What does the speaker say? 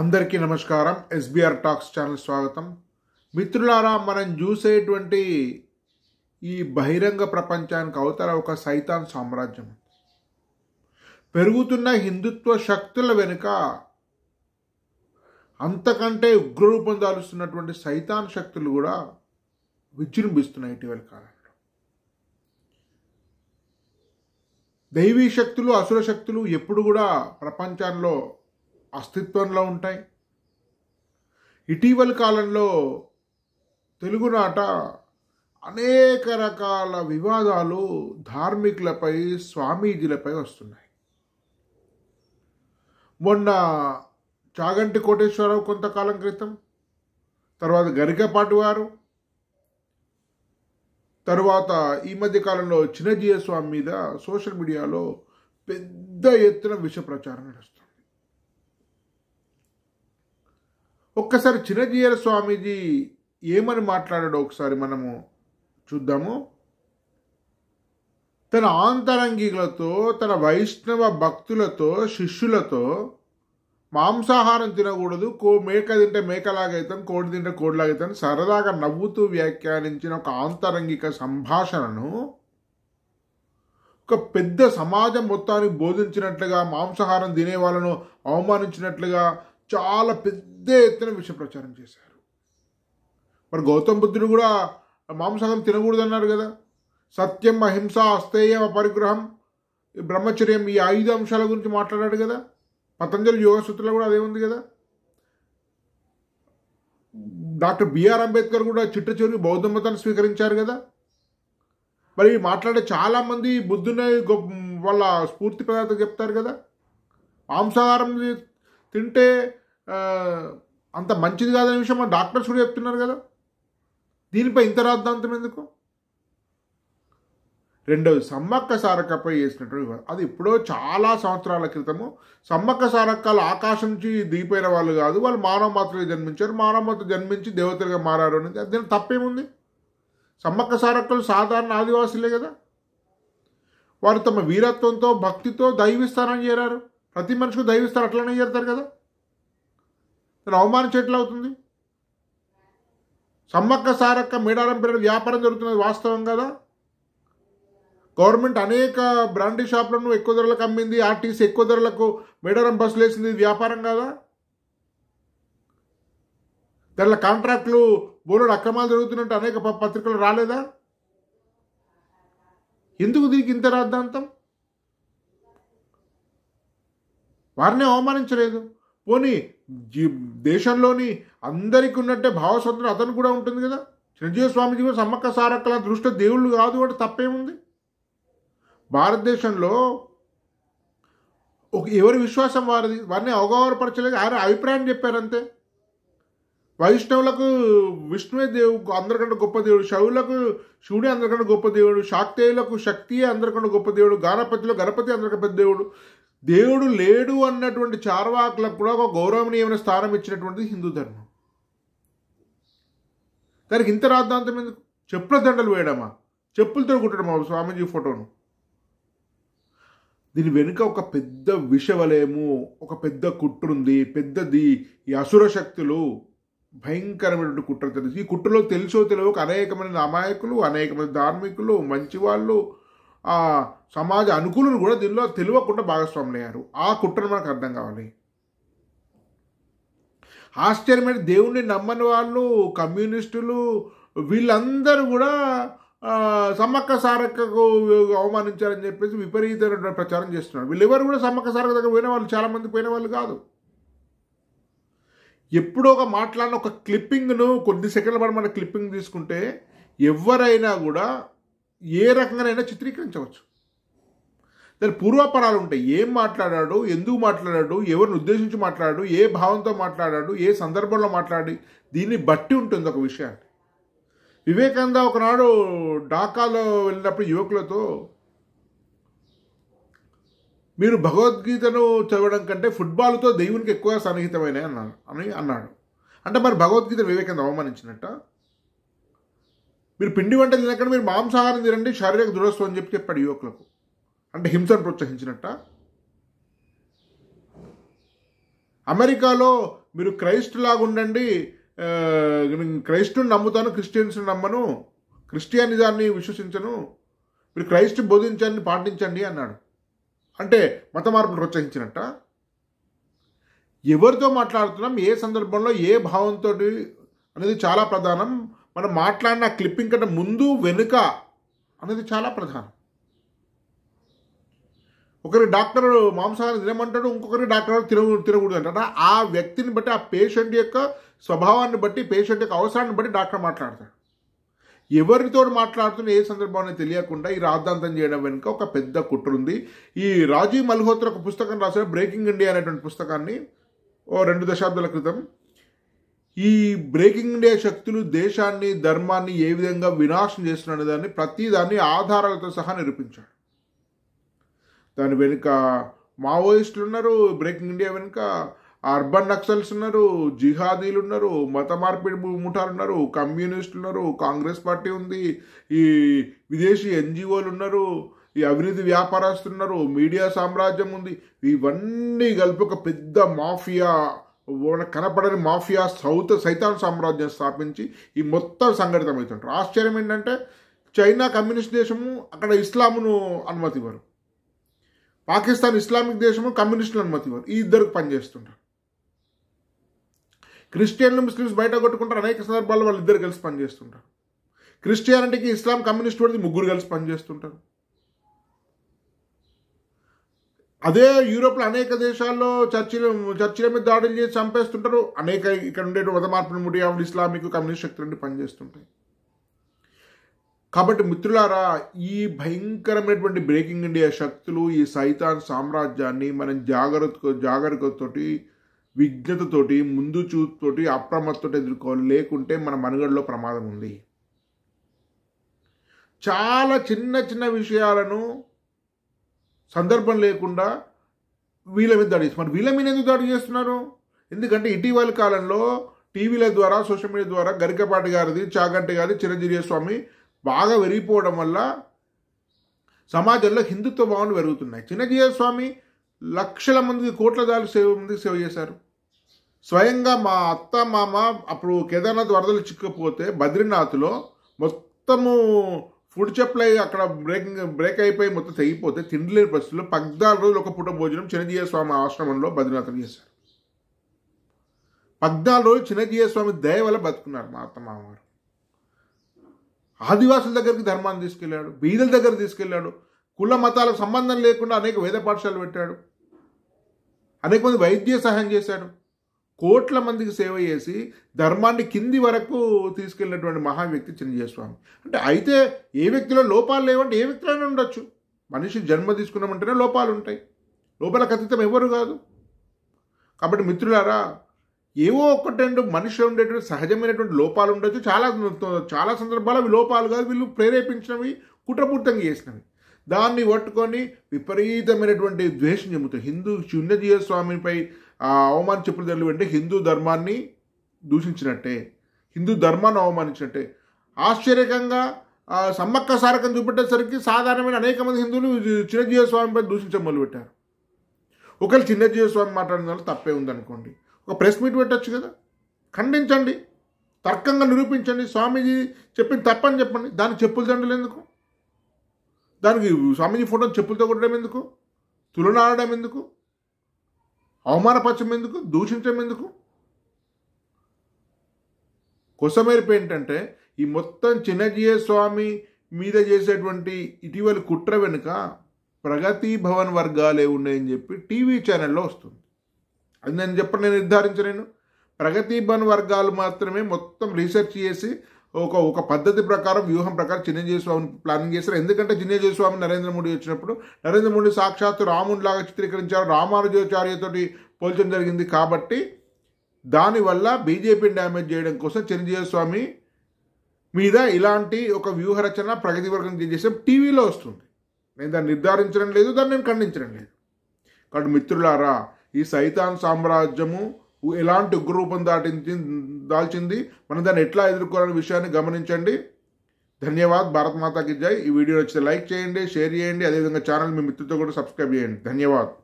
అందరికీ నమస్కారం SBR talks channel స్వాగతం మిత్రులారా మనం చూసేటువంటి ఈ బహిరంగ ప్రపంచానికి అవతల ఒక సైతాన్ సామ్రాజ్యం పెరుగుతున్న హిందుత్వ శక్తుల వెనుక అంతకంటే ఉగ్రరూపం దాలుస్తున్నటువంటి సైతాన్ శక్తులు కూడా విజృంభిస్తున్నాయి ఇటీవల కాలంలో దైవీ శక్తులు అసుర శక్తులు ఎప్పుడు కూడా ప్రపంచంలో అస్తిత్వంలో ఉంటాయి ఇటీవల కాలంలో తెలుగునాట అనేక రకాల వివాదాలు ధార్మికులపై స్వామీజీలపై వస్తున్నాయి మొన్న చాగంటి కోటేశ్వరరావు కొంతకాలం క్రితం తర్వాత గరికపాటి వారు తరువాత ఈ మధ్య కాలంలో చిన్నజీయ స్వామి మీద సోషల్ మీడియాలో పెద్ద ఎత్తున విష ప్రచారం నడుస్తుంది ఒక్కసారి చిరంజీయర స్వామీజీ ఏమని మాట్లాడాడు ఒకసారి మనము చూద్దాము తన ఆంతరంగికులతో తన వైష్ణవ భక్తులతో శిష్యులతో మాంసాహారం తినకూడదు కో మేక తింటే మేకలాగైతాం కోడి తింటే కోడిలాగైతాం సరదాగా నవ్వుతూ వ్యాఖ్యానించిన ఒక ఆంతరంగిక సంభాషణను ఒక పెద్ద సమాజం మొత్తానికి బోధించినట్లుగా మాంసాహారం తినే వాళ్ళను అవమానించినట్లుగా చాలా పెద్ద ఎత్తున విష ప్రచారం చేశారు మరి గౌతమ్ బుద్ధుడు కూడా మాంసాహం తినకూడదన్నారు కదా సత్యం అహింస అస్థేయం అపరిగ్రహం బ్రహ్మచర్యం ఈ ఐదు అంశాల గురించి మాట్లాడాడు కదా పతంజలి యోగ సూత్రలో కూడా అదే ఉంది కదా డాక్టర్ బిఆర్ అంబేద్కర్ కూడా చిట్ట చివరికి బౌద్ధ మతాన్ని స్వీకరించారు కదా మరి మాట్లాడే చాలామంది బుద్ధుని వాళ్ళ స్ఫూర్తి పదార్థం చెప్తారు కదా మాంసాహారం తింటే అంత మంచిది కాదనే విషయం మా డాక్టర్స్ కూడా చెప్తున్నారు కదా దీనిపై ఇంత రాద్ధాంతం ఎందుకు రెండవది సమ్మక్క సారక్కపై వేసినటువంటి అది ఎప్పుడో చాలా సంవత్సరాల క్రితము సమ్మక్క సారక్కలు ఆకాశం నుంచి దిగిపోయిన వాళ్ళు కాదు వాళ్ళు మానవ మాత్రలు జన్మించారు మానవ మాత్ర జన్మించి దేవతలుగా మారారు అనేది దీని తప్పేముంది సమ్మక్క సారక్కలు సాధారణ ఆదివాసులే కదా వారు తమ వీరత్వంతో భక్తితో దైవీస్థానం చేరారు ప్రతి మనిషికి దైవిస్తారు అట్లనే చేస్తారు కదా అవమానం చెట్లు అవుతుంది సమ్మక్క సారక్క మేడారం పేరు వ్యాపారం జరుగుతున్నది వాస్తవం కదా గవర్నమెంట్ అనేక బ్రాండీ షాపులను ఎక్కువ ధరలకు అమ్మింది ఆర్టీసీ ఎక్కువ ధరలకు మేడారం బస్సులు వేసింది వ్యాపారం కదా దానిలో కాంట్రాక్టులు బోర్డు అక్రమాలు జరుగుతున్నట్టు అనేక పత్రికలు రాలేదా ఎందుకు దీనికి ఇంత రాద్దాంతం వారిని అవమానించలేదు పోనీ దేశంలోని అందరికీ ఉన్నట్టే భావస్వతంత్రం అతను కూడా ఉంటుంది కదా చిరంజీవి స్వామిజీ సమ్మక్క సారక్కల దృష్టి దేవుళ్ళు కాదు అంటే తప్పేముంది భారతదేశంలో ఒక ఎవరి విశ్వాసం వారిది వారిని అవగాహనపరచలేదు ఆయన అభిప్రాయం చెప్పారంతే వైష్ణవులకు విష్ణువే దేవుడు అందరికంటే గొప్ప దేవుడు శవులకు శివుడే అందరికంటే గొప్ప దేవుడు శాక్తేయులకు శక్తియే అందరికంటే గొప్ప దేవుడు గణపతిలో గణపతి అందరికంటే పెద్ద దేవుడు దేవుడు లేడు అన్నటువంటి చార్వాకులకు కూడా ఒక గౌరవనీయమైన స్థానం ఇచ్చినటువంటిది హిందూ ధర్మం దానికి ఇంత రాద్ధాంతం ఎందుకు చెప్పుల దండలు వేయడమా చెప్పులతో కుట్టడమా స్వామీజీ ఫోటోను దీని వెనుక ఒక పెద్ద విషవలేము ఒక పెద్ద కుట్రుంది పెద్దది ఈ అసుర శక్తులు భయంకరమైనటువంటి కుట్ర తెలుసు ఈ కుట్రలో తెలుసో తెలియక అనేకమైన అమాయకులు అనేకమైన ధార్మికులు మంచివాళ్ళు సమాజ అనుకూలను కూడా దీనిలో తెలియకుండా భాగస్వాములయ్యారు ఆ కుట్రను మనకు అర్థం కావాలి ఆశ్చర్యమైన దేవుణ్ణి నమ్మని వాళ్ళు కమ్యూనిస్టులు వీళ్ళందరూ కూడా సమ్మక్క సారక్కకు అవమానించారని చెప్పేసి విపరీతమైన ప్రచారం చేస్తున్నారు వీళ్ళెవరు కూడా సమ్మక్క సారక దగ్గర పోయిన వాళ్ళు చాలామంది పోయిన వాళ్ళు కాదు ఎప్పుడో ఒక మాట్లాడిన ఒక క్లిప్పింగ్ను కొద్ది సెకండ్ల పాటు మన క్లిప్పింగ్ తీసుకుంటే ఎవరైనా కూడా ఏ రకంగానైనా చిత్రీకరించవచ్చు దాని పూర్వాపరాలు ఉంటాయి ఏం మాట్లాడాడు ఎందుకు మాట్లాడాడు ఎవరిని ఉద్దేశించి మాట్లాడాడు ఏ భావంతో మాట్లాడాడు ఏ సందర్భంలో మాట్లాడి దీన్ని బట్టి ఉంటుంది ఒక విషయాన్ని వివేకానంద ఒకనాడు ఢాకాలో వెళ్ళినప్పుడు యువకులతో మీరు భగవద్గీతను చదవడం కంటే ఫుట్బాల్తో దేవునికి ఎక్కువ సన్నిహితమైన అన్నాడు అని అన్నాడు అంటే మరి భగవద్గీత వివేకానంద అవమానించినట్ట మీరు పిండి వంట తినకండి మీరు మాంసాహారం తినండి శారీరక దృఢస్థం అని చెప్పి చెప్పాడు యువకులకు అంటే హింసను ప్రోత్సహించినట్ట అమెరికాలో మీరు క్రైస్ట్ లాగా ఉండండి క్రైస్తుని నమ్ముతాను క్రిస్టియన్స్ని నమ్మను క్రిస్టియానిజాన్ని విశ్వసించను మీరు క్రైస్ట్ బోధించండి పాటించండి అన్నాడు అంటే మత మార్పును ప్రోత్సహించినట్ట ఎవరితో మాట్లాడుతున్నాం ఏ సందర్భంలో ఏ భావంతో అనేది చాలా ప్రధానం మనం మాట్లాడిన క్లిప్పింగ్ కంటే ముందు వెనుక అనేది చాలా ప్రధానం ఒకరి డాక్టర్ మాంసాహారం తినమంటాడు ఇంకొకరి డాక్టర్ తిన తినకూడదు అంటాడు ఆ వ్యక్తిని బట్టి ఆ పేషెంట్ యొక్క స్వభావాన్ని బట్టి పేషెంట్ యొక్క అవసరాన్ని బట్టి డాక్టర్ మాట్లాడతాడు ఎవరితో మాట్లాడుతున్న ఏ సందర్భంలో తెలియకుండా ఈ రాద్ధాంతం చేయడం వెనుక ఒక పెద్ద కుట్ర ఉంది ఈ రాజీవ్ మల్హోత్రా ఒక పుస్తకం రాసిన బ్రేకింగ్ ఇండియా అనేటువంటి పుస్తకాన్ని ఓ రెండు దశాబ్దాల క్రితం ఈ బ్రేకింగ్ ఇండియా శక్తులు దేశాన్ని ధర్మాన్ని ఏ విధంగా వినాశం చేస్తున్న దాన్ని ప్రతిదాన్ని ఆధారాలతో సహా నిరూపించాడు దాని వెనుక మావోయిస్టులు ఉన్నారు బ్రేకింగ్ ఇండియా వెనుక అర్బన్ నక్సల్స్ ఉన్నారు జిహాదీలు ఉన్నారు మత మార్పిడి ముఠాలు ఉన్నారు కమ్యూనిస్టులు ఉన్నారు కాంగ్రెస్ పార్టీ ఉంది ఈ విదేశీ ఎన్జిఓలు ఉన్నారు ఈ అవినీతి ఉన్నారు మీడియా సామ్రాజ్యం ఉంది ఇవన్నీ కలిపి ఒక పెద్ద మాఫియా కనపడని మాఫియా సౌత్ సైతాన్ సామ్రాజ్యం స్థాపించి ఈ మొత్తం సంఘటితమవుతుంటారు ఆశ్చర్యం ఏంటంటే చైనా కమ్యూనిస్ట్ దేశము అక్కడ ఇస్లామును అనుమతి ఇవ్వరు పాకిస్తాన్ ఇస్లామిక్ దేశము కమ్యూనిస్టులు అనుమతి ఇవ్వరు ఈ ఇద్దరికి పనిచేస్తుంటారు క్రిస్టియన్లు ముస్లిమ్స్ బయట కొట్టుకుంటారు అనేక సందర్భాల్లో వాళ్ళిద్దరు కలిసి పనిచేస్తుంటారు క్రిస్టియానిటీకి ఇస్లాం కమ్యూనిస్ట్ వాడికి ముగ్గురు కలిసి పనిచేస్తుంటారు అదే యూరోప్లో అనేక దేశాల్లో చర్చిలు చర్చిల మీద దాడులు చేసి చంపేస్తుంటారు అనేక ఇక్కడ ఉండే మత మార్పులు ముడియావులు ఇస్లామిక్ కమ్యూనిస్ట్ నుండి పనిచేస్తుంటాయి కాబట్టి మిత్రులారా ఈ భయంకరమైనటువంటి బ్రేకింగ్ ఇండియా శక్తులు ఈ సైతాన్ సామ్రాజ్యాన్ని మనం జాగ్రత్త జాగ్రత్తతోటి విజ్ఞతతోటి ముందు చూపుతోటి అప్రమత్తతో ఎదుర్కోవాలి లేకుంటే మన మనుగడలో ప్రమాదం ఉంది చాలా చిన్న చిన్న విషయాలను సందర్భం లేకుండా వీళ్ళ మీద దాడి చేస్తున్నారు వీళ్ళ మీద ఎందుకు దాడి చేస్తున్నారు ఎందుకంటే ఇటీవల కాలంలో టీవీల ద్వారా సోషల్ మీడియా ద్వారా గరికపాటి గారిది చాగంటి గారి చిరంజీవి స్వామి బాగా వెరిగిపోవడం వల్ల సమాజంలో హిందుత్వ భావనలు పెరుగుతున్నాయి చిన్నజీవ స్వామి లక్షల మందికి కోట్ల దాలు సేవ మందికి సేవ చేశారు స్వయంగా మా అత్త మామ అప్పుడు కేదార్నాథ్ వరదలు చిక్కపోతే బద్రీనాథ్లో మొత్తము ఫుడ్ సప్లై అక్కడ బ్రేకింగ్ బ్రేక్ అయిపోయి మొత్తం తెగిపోతే తిండిలేని పరిస్థితుల్లో పద్నాలుగు రోజులు ఒక పూట భోజనం చిన్నజీయ స్వామి ఆశ్రమంలో బద్రీనాథం చేశారు పద్నాలుగు రోజులు చిన్నజీయ స్వామి దయ వల్ల బతుకున్నారు మా అత్త మామగారు ఆదివాసుల దగ్గరికి ధర్మాన్ని తీసుకెళ్ళాడు బీదల దగ్గర తీసుకెళ్ళాడు కుల మతాలకు సంబంధం లేకుండా అనేక వేద పాఠశాలలు పెట్టాడు అనేక మంది వైద్య సహాయం చేశాడు కోట్ల మందికి సేవ చేసి ధర్మాన్ని కింది వరకు తీసుకెళ్ళినటువంటి మహా వ్యక్తి చిరంజీవి స్వామి అంటే అయితే ఏ వ్యక్తిలో లోపాలు లేవంటే ఏ వ్యక్తిలోనే ఉండొచ్చు మనిషి జన్మ తీసుకున్నామంటేనే లోపాలు ఉంటాయి లోపల కథితం ఎవరు కాదు కాబట్టి మిత్రులారా ఏవో ఒక్కటి రెండు మనిషిలో ఉండేటువంటి సహజమైనటువంటి లోపాలు ఉండొచ్చు చాలా చాలా సందర్భాలు అవి లోపాలు కాదు వీళ్ళు ప్రేరేపించినవి కుట్రపూర్తంగా చేసినవి దాన్ని పట్టుకొని విపరీతమైనటువంటి ద్వేషం చెబుతారు హిందూ చిన్నజీవ స్వామిపై ఆ అవమాన చెప్పులు తల్లి అంటే హిందూ ధర్మాన్ని దూషించినట్టే హిందూ ధర్మాన్ని అవమానించినట్టే ఆశ్చర్యకంగా సమ్మక్క సారకం చూపెట్టేసరికి సాధారణమైన అనేక మంది హిందువులు చిన్నజీవ స్వామిపై దూషించడం మొదలుపెట్టారు ఒకవేళ చిన్నజీవ స్వామి మాట్లాడిన వల్ల తప్పే ఉందనుకోండి ఒక ప్రెస్ మీట్ పెట్టచ్చు కదా ఖండించండి తర్కంగా నిరూపించండి స్వామీజీ చెప్పిన తప్పని చెప్పండి దానికి చెప్పులు దండలు ఎందుకు దానికి స్వామీజీ ఫోటో చెప్పులతో కొట్టడం ఎందుకు తులనాడడం ఎందుకు అవమానపరచం ఎందుకు దూషించడం ఎందుకు కొసమెరుపు ఏంటంటే ఈ మొత్తం చిన్నజీయ స్వామి మీద చేసేటువంటి ఇటీవలి కుట్ర వెనుక ప్రగతి భవన్ వర్గాలే ఉన్నాయని చెప్పి టీవీ ఛానల్లో వస్తుంది అది నేను చెప్పండి నేను నిర్ధారించలేను ప్రగతి భవన్ వర్గాలు మాత్రమే మొత్తం రీసెర్చ్ చేసి ఒక ఒక పద్ధతి ప్రకారం వ్యూహం ప్రకారం చిరంజీవి స్వామిని ప్లానింగ్ చేశారు ఎందుకంటే చిరంజీవి స్వామి నరేంద్ర మోడీ వచ్చినప్పుడు నరేంద్ర మోడీ సాక్షాత్తు రాముడిలాగా చిత్రీకరించారు రామానుజాచార్యతోటి పోల్చడం జరిగింది కాబట్టి దానివల్ల బీజేపీని డ్యామేజ్ చేయడం కోసం చిరంజీవి స్వామి మీద ఇలాంటి ఒక వ్యూహరచన ప్రగతి వర్గం చేసే టీవీలో వస్తుంది నేను దాన్ని నిర్ధారించడం లేదు దాన్ని నేను ఖండించడం లేదు కాబట్టి మిత్రులారా ఈ సైతాన్ సామ్రాజ్యము ఎలాంటి ఉగ్రరూపం దాటించి దాల్చింది మనం దాన్ని ఎట్లా ఎదుర్కోవాలనే విషయాన్ని గమనించండి ధన్యవాద్ భారత్ మాతాకి జై ఈ వీడియో నచ్చితే లైక్ చేయండి షేర్ చేయండి అదేవిధంగా ఛానల్ మీ మిత్రులతో కూడా సబ్స్క్రైబ్ చేయండి ధన్యవాద్